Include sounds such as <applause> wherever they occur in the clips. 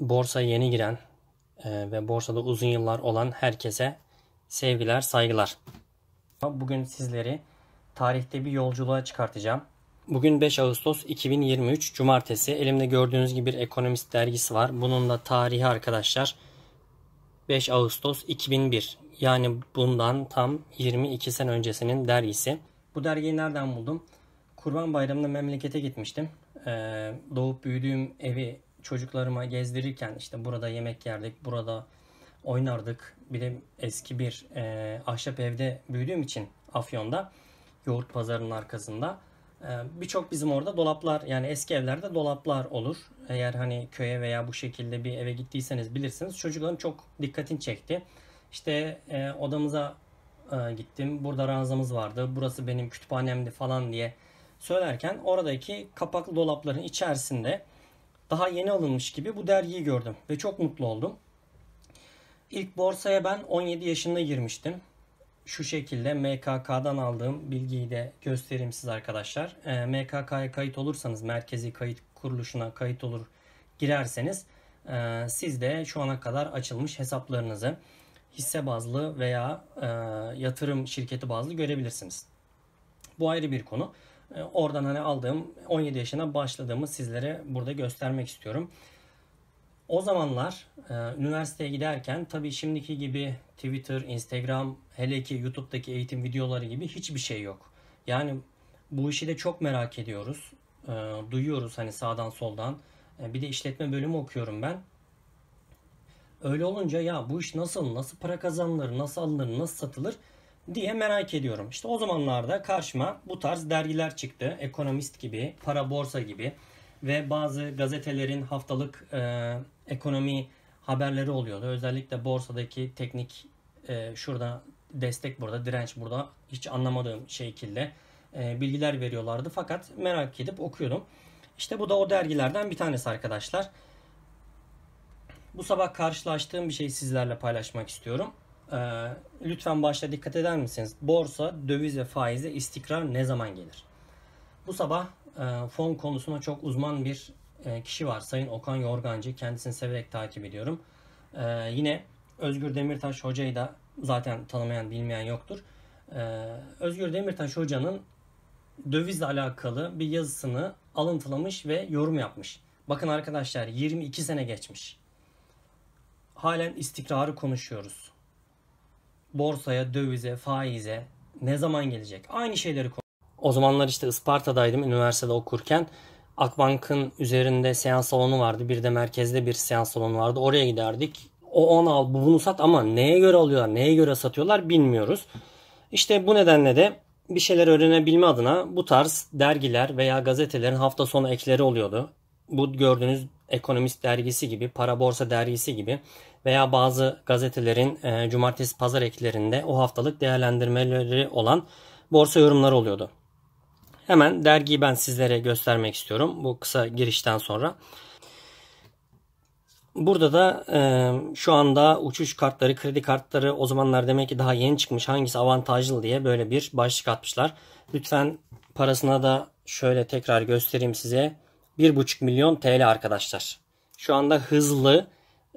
Borsa yeni giren e, ve borsada uzun yıllar olan herkese sevgiler, saygılar. Bugün sizleri tarihte bir yolculuğa çıkartacağım. Bugün 5 Ağustos 2023 Cumartesi. Elimde gördüğünüz gibi bir ekonomist dergisi var. Bunun da tarihi arkadaşlar 5 Ağustos 2001. Yani bundan tam 22 sene öncesinin dergisi. Bu dergiyi nereden buldum? Kurban Bayramı'nda memlekete gitmiştim. Ee, doğup büyüdüğüm evi çocuklarıma gezdirirken işte burada yemek yerdik, burada oynardık. Bir de eski bir e, ahşap evde büyüdüğüm için Afyon'da yoğurt pazarının arkasında e, birçok bizim orada dolaplar yani eski evlerde dolaplar olur. Eğer hani köye veya bu şekilde bir eve gittiyseniz bilirsiniz. Çocukların çok dikkatini çekti. İşte e, odamıza e, gittim. Burada ranzamız vardı. Burası benim kütüphanemdi falan diye söylerken oradaki kapaklı dolapların içerisinde daha yeni alınmış gibi bu dergiyi gördüm ve çok mutlu oldum. İlk borsaya ben 17 yaşında girmiştim. Şu şekilde MKK'dan aldığım bilgiyi de göstereyim size arkadaşlar. Ee, MKK'ya kayıt olursanız, Merkezi Kayıt Kuruluşu'na kayıt olur girerseniz e, siz de şu ana kadar açılmış hesaplarınızı hisse bazlı veya e, yatırım şirketi bazlı görebilirsiniz. Bu ayrı bir konu. E, oradan hani aldığım 17 yaşına başladığımı sizlere burada göstermek istiyorum. O zamanlar e, üniversiteye giderken tabii şimdiki gibi Twitter, Instagram, hele ki YouTube'daki eğitim videoları gibi hiçbir şey yok. Yani bu işi de çok merak ediyoruz. E, duyuyoruz hani sağdan soldan. E, bir de işletme bölümü okuyorum ben. Öyle olunca ya bu iş nasıl, nasıl para kazanılır, nasıl alınır, nasıl satılır diye merak ediyorum. İşte o zamanlarda karşıma bu tarz dergiler çıktı. Ekonomist gibi, Para Borsa gibi ve bazı gazetelerin haftalık e, ekonomi haberleri oluyordu. Özellikle borsadaki teknik e, şurada destek burada, direnç burada hiç anlamadığım şekilde e, bilgiler veriyorlardı. Fakat merak edip okuyordum. İşte bu da o dergilerden bir tanesi arkadaşlar. Bu sabah karşılaştığım bir şey sizlerle paylaşmak istiyorum e, lütfen başta dikkat eder misiniz? Borsa, döviz ve faizde istikrar ne zaman gelir? Bu sabah e, fon konusuna çok uzman bir e, kişi var. Sayın Okan Yorgancı. Kendisini severek takip ediyorum. E, yine Özgür Demirtaş hocayı da zaten tanımayan bilmeyen yoktur. E, Özgür Demirtaş hocanın dövizle alakalı bir yazısını alıntılamış ve yorum yapmış. Bakın arkadaşlar 22 sene geçmiş. Halen istikrarı konuşuyoruz borsaya, dövize, faize ne zaman gelecek? Aynı şeyleri konu. O zamanlar işte Isparta'daydım üniversitede okurken. Akbank'ın üzerinde seans salonu vardı. Bir de merkezde bir seans salonu vardı. Oraya giderdik. O onu al, bu bunu sat ama neye göre alıyorlar, neye göre satıyorlar bilmiyoruz. İşte bu nedenle de bir şeyler öğrenebilme adına bu tarz dergiler veya gazetelerin hafta sonu ekleri oluyordu. Bu gördüğünüz Ekonomist dergisi gibi, Para Borsa dergisi gibi veya bazı gazetelerin e, cumartesi pazar eklerinde o haftalık değerlendirmeleri olan borsa yorumları oluyordu. Hemen dergiyi ben sizlere göstermek istiyorum bu kısa girişten sonra. Burada da e, şu anda uçuş kartları, kredi kartları o zamanlar demek ki daha yeni çıkmış hangisi avantajlı diye böyle bir başlık atmışlar. Lütfen parasına da şöyle tekrar göstereyim size. 1,5 milyon TL arkadaşlar. Şu anda hızlı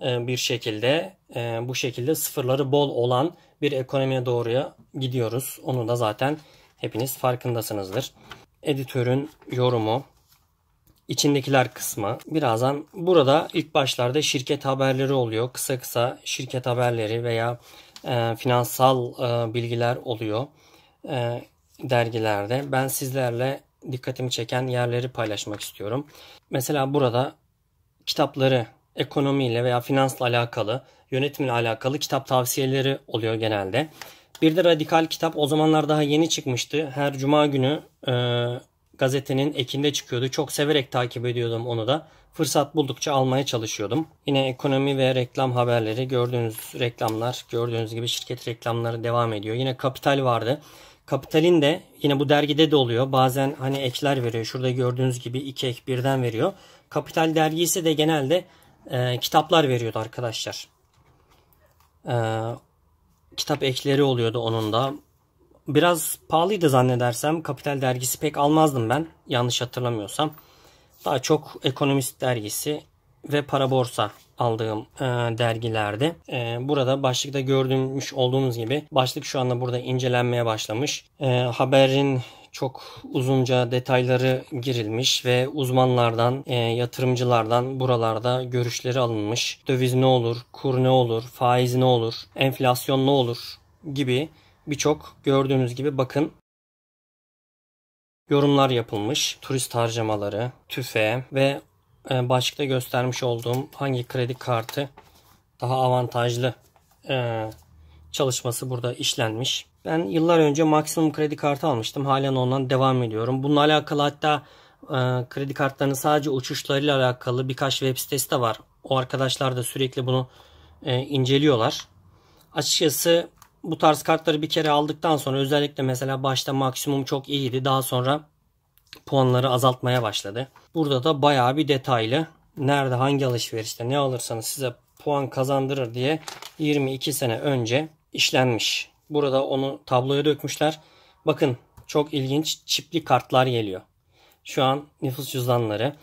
e, bir şekilde e, bu şekilde sıfırları bol olan bir ekonomiye doğruya gidiyoruz. Onu da zaten hepiniz farkındasınızdır. Editörün yorumu, içindekiler kısmı. Birazdan burada ilk başlarda şirket haberleri oluyor. Kısa kısa şirket haberleri veya e, finansal bilgiler oluyor dergilerde. Ben sizlerle dikkatimi çeken yerleri paylaşmak istiyorum. Mesela burada kitapları ekonomiyle veya finansla alakalı, yönetimle alakalı kitap tavsiyeleri oluyor genelde. Bir de radikal kitap o zamanlar daha yeni çıkmıştı. Her cuma günü e, gazetenin ekinde çıkıyordu. Çok severek takip ediyordum onu da. Fırsat buldukça almaya çalışıyordum. Yine ekonomi ve reklam haberleri gördüğünüz reklamlar gördüğünüz gibi şirket reklamları devam ediyor. Yine kapital vardı. Kapitalin de yine bu dergide de oluyor. Bazen hani ekler veriyor. Şurada gördüğünüz gibi iki ek birden veriyor. Kapital dergisi de genelde e, kitaplar veriyordu arkadaşlar. E, kitap ekleri oluyordu onun da. Biraz pahalıydı zannedersem. Kapital dergisi pek almazdım ben. Yanlış hatırlamıyorsam. Daha çok Ekonomist dergisi ve para borsa aldığım e, dergilerde. E, burada başlıkta gördüğümüş olduğunuz gibi başlık şu anda burada incelenmeye başlamış. E, haberin çok uzunca detayları girilmiş ve uzmanlardan, e, yatırımcılardan buralarda görüşleri alınmış. Döviz ne olur, kur ne olur, faiz ne olur, enflasyon ne olur gibi birçok gördüğünüz gibi bakın yorumlar yapılmış. Turist harcamaları, tüfe ve e, başlıkta göstermiş olduğum hangi kredi kartı daha avantajlı e, çalışması burada işlenmiş. Ben yıllar önce maksimum kredi kartı almıştım. Halen ondan devam ediyorum. Bununla alakalı hatta e, kredi kartlarının sadece uçuşlarıyla alakalı birkaç web sitesi de var. O arkadaşlar da sürekli bunu inceliyorlar. Açıkçası bu tarz kartları bir kere aldıktan sonra özellikle mesela başta maksimum çok iyiydi. Daha sonra puanları azaltmaya başladı. Burada da bayağı bir detaylı nerede hangi alışverişte ne alırsanız size puan kazandırır diye 22 sene önce işlenmiş. Burada onu tabloya dökmüşler. Bakın çok ilginç çipli kartlar geliyor. Şu an nüfus cüzdanları,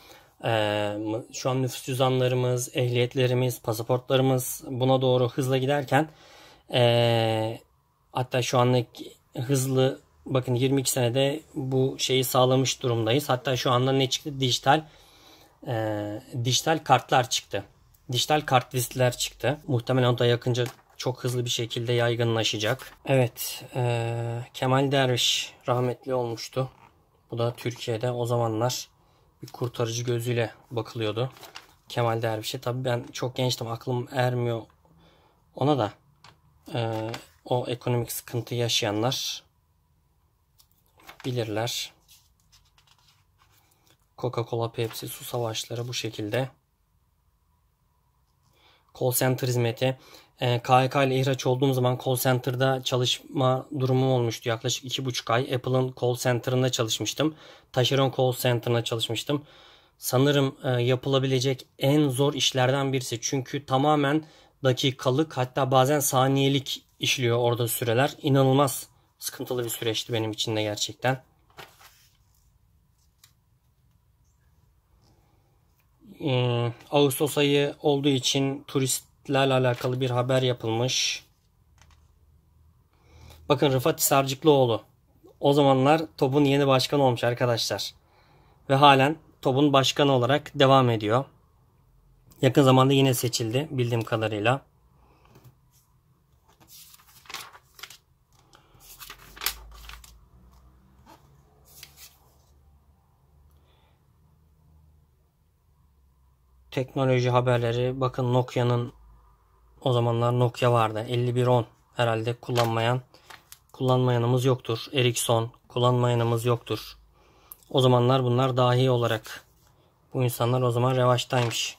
şu an nüfus cüzdanlarımız, ehliyetlerimiz, pasaportlarımız buna doğru hızla giderken hatta şu anlık hızlı bakın 22 senede bu şeyi sağlamış durumdayız. Hatta şu anda ne çıktı? Dijital e, dijital kartlar çıktı. Dijital kart listler çıktı. Muhtemelen da yakınca çok hızlı bir şekilde yaygınlaşacak. Evet, e, Kemal Derviş rahmetli olmuştu. Bu da Türkiye'de o zamanlar bir kurtarıcı gözüyle bakılıyordu. Kemal Derviş'e tabii ben çok gençtim aklım ermiyor ona da e, o ekonomik sıkıntı yaşayanlar bilirler. Coca-Cola, Pepsi, su savaşları bu şekilde. Call center hizmeti. E, ee, KYK ile ihraç olduğum zaman call center'da çalışma durumu olmuştu. Yaklaşık iki buçuk ay Apple'ın call center'ında çalışmıştım. Taşeron call center'ında çalışmıştım. Sanırım e, yapılabilecek en zor işlerden birisi. Çünkü tamamen dakikalık hatta bazen saniyelik işliyor orada süreler. İnanılmaz sıkıntılı bir süreçti benim için de gerçekten. Ee, Ağustos ayı olduğu için turistlerle alakalı bir haber yapılmış. Bakın Rıfat Sarcıklıoğlu. O zamanlar TOB'un yeni başkanı olmuş arkadaşlar. Ve halen TOB'un başkanı olarak devam ediyor. Yakın zamanda yine seçildi bildiğim kadarıyla. teknoloji haberleri bakın Nokia'nın o zamanlar Nokia vardı 5110 herhalde kullanmayan kullanmayanımız yoktur. Ericsson kullanmayanımız yoktur. O zamanlar bunlar dahi olarak bu insanlar o zaman revaçtaymış.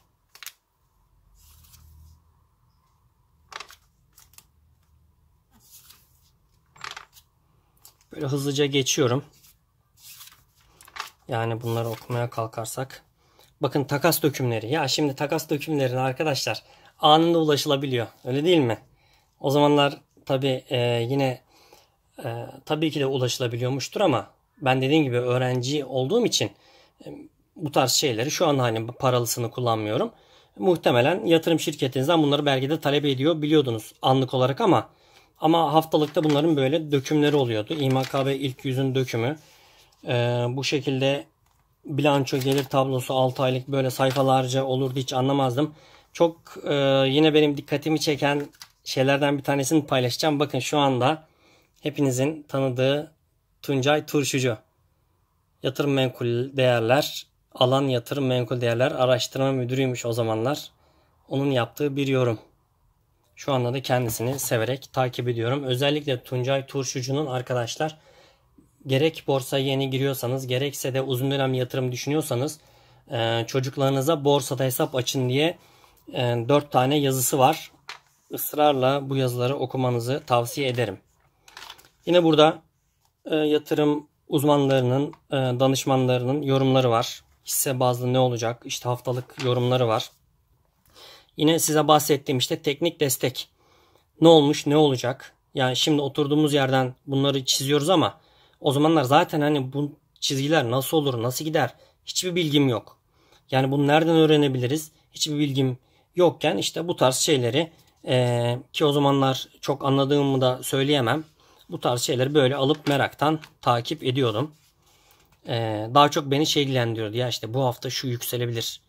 Böyle hızlıca geçiyorum. Yani bunları okumaya kalkarsak Bakın takas dökümleri. Ya şimdi takas dökümlerini arkadaşlar anında ulaşılabiliyor. Öyle değil mi? O zamanlar tabi e, yine e, tabii ki de ulaşılabiliyormuştur ama ben dediğim gibi öğrenci olduğum için e, bu tarz şeyleri şu an hani paralısını kullanmıyorum. Muhtemelen yatırım şirketinizden bunları belgede talep ediyor biliyordunuz anlık olarak ama ama haftalıkta bunların böyle dökümleri oluyordu. İMKB ilk yüzün dökümü. E, bu şekilde bilanço gelir tablosu 6 aylık böyle sayfalarca olurdu hiç anlamazdım. Çok e, yine benim dikkatimi çeken şeylerden bir tanesini paylaşacağım. Bakın şu anda hepinizin tanıdığı Tuncay Turşucu. Yatırım Menkul Değerler, Alan Yatırım Menkul Değerler Araştırma Müdürüymüş o zamanlar. Onun yaptığı bir yorum. Şu anda da kendisini severek takip ediyorum. Özellikle Tuncay Turşucu'nun arkadaşlar gerek borsaya yeni giriyorsanız gerekse de uzun dönem yatırım düşünüyorsanız e, çocuklarınıza borsada hesap açın diye e, 4 tane yazısı var. Israrla bu yazıları okumanızı tavsiye ederim. Yine burada e, yatırım uzmanlarının, e, danışmanlarının yorumları var. Hisse bazlı ne olacak? İşte haftalık yorumları var. Yine size bahsettiğim işte teknik destek. Ne olmuş, ne olacak? Yani şimdi oturduğumuz yerden bunları çiziyoruz ama o zamanlar zaten hani bu çizgiler nasıl olur, nasıl gider hiçbir bilgim yok. Yani bunu nereden öğrenebiliriz? Hiçbir bilgim yokken işte bu tarz şeyleri e, ki o zamanlar çok anladığımı da söyleyemem. Bu tarz şeyleri böyle alıp meraktan takip ediyordum. E, daha çok beni şey ilgilendiriyordu ya işte bu hafta şu yükselebilir.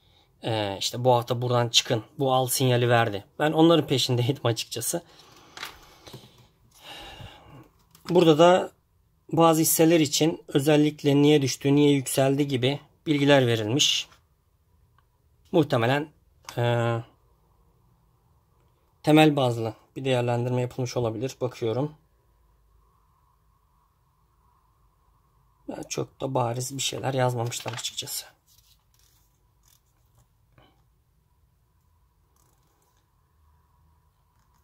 E, işte bu hafta buradan çıkın. Bu al sinyali verdi. Ben onların peşindeydim <laughs> açıkçası. Burada da bazı hisseler için özellikle niye düştü, niye yükseldi gibi bilgiler verilmiş. Muhtemelen e, temel bazlı bir değerlendirme yapılmış olabilir. Bakıyorum. Çok da bariz bir şeyler yazmamışlar açıkçası.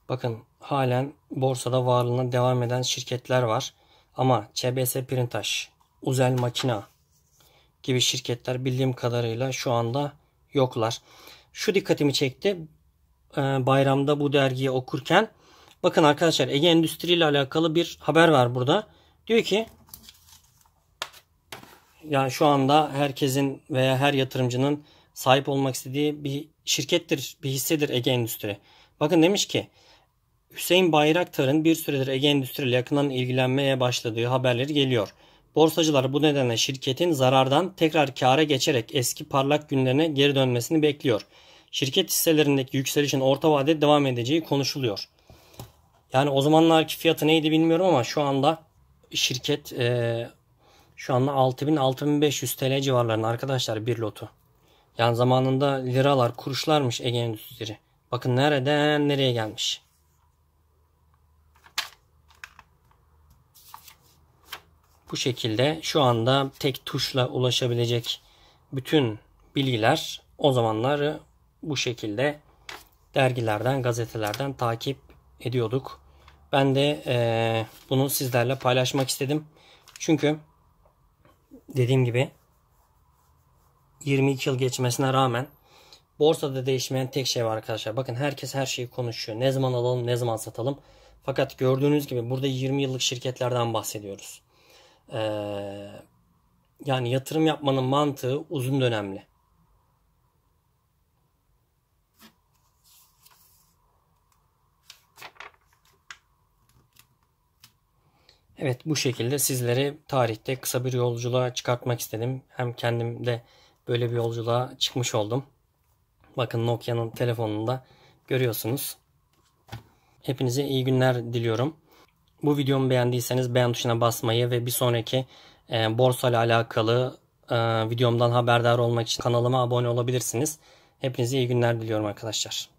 Bakın halen borsada varlığına devam eden şirketler var. Ama CBS Printaş, Uzel Makina gibi şirketler bildiğim kadarıyla şu anda yoklar. Şu dikkatimi çekti. Ee, bayramda bu dergiyi okurken bakın arkadaşlar Ege Endüstri ile alakalı bir haber var burada. Diyor ki yani şu anda herkesin veya her yatırımcının sahip olmak istediği bir şirkettir, bir hissedir Ege Endüstri. Bakın demiş ki Hüseyin Bayraktar'ın bir süredir Ege Endüstri'yle ile yakından ilgilenmeye başladığı haberleri geliyor. Borsacılar bu nedenle şirketin zarardan tekrar kâra geçerek eski parlak günlerine geri dönmesini bekliyor. Şirket hisselerindeki yükselişin orta vadede devam edeceği konuşuluyor. Yani o zamanlarki fiyatı neydi bilmiyorum ama şu anda şirket e, şu anda 6000-6500 TL civarlarında arkadaşlar bir lotu. Yani zamanında liralar kuruşlarmış Ege Endüstri. Bakın nereden nereye gelmiş. Bu şekilde şu anda tek tuşla ulaşabilecek bütün bilgiler o zamanları bu şekilde dergilerden, gazetelerden takip ediyorduk. Ben de e, bunu sizlerle paylaşmak istedim. Çünkü dediğim gibi 22 yıl geçmesine rağmen borsada değişmeyen tek şey var arkadaşlar. Bakın herkes her şeyi konuşuyor. Ne zaman alalım, ne zaman satalım. Fakat gördüğünüz gibi burada 20 yıllık şirketlerden bahsediyoruz e, yani yatırım yapmanın mantığı uzun dönemli. Evet bu şekilde sizleri tarihte kısa bir yolculuğa çıkartmak istedim. Hem kendim de böyle bir yolculuğa çıkmış oldum. Bakın Nokia'nın telefonunda görüyorsunuz. Hepinize iyi günler diliyorum. Bu videomu beğendiyseniz beğen tuşuna basmayı ve bir sonraki e, borsa ile alakalı e, videomdan haberdar olmak için kanalıma abone olabilirsiniz. Hepinize iyi günler diliyorum arkadaşlar.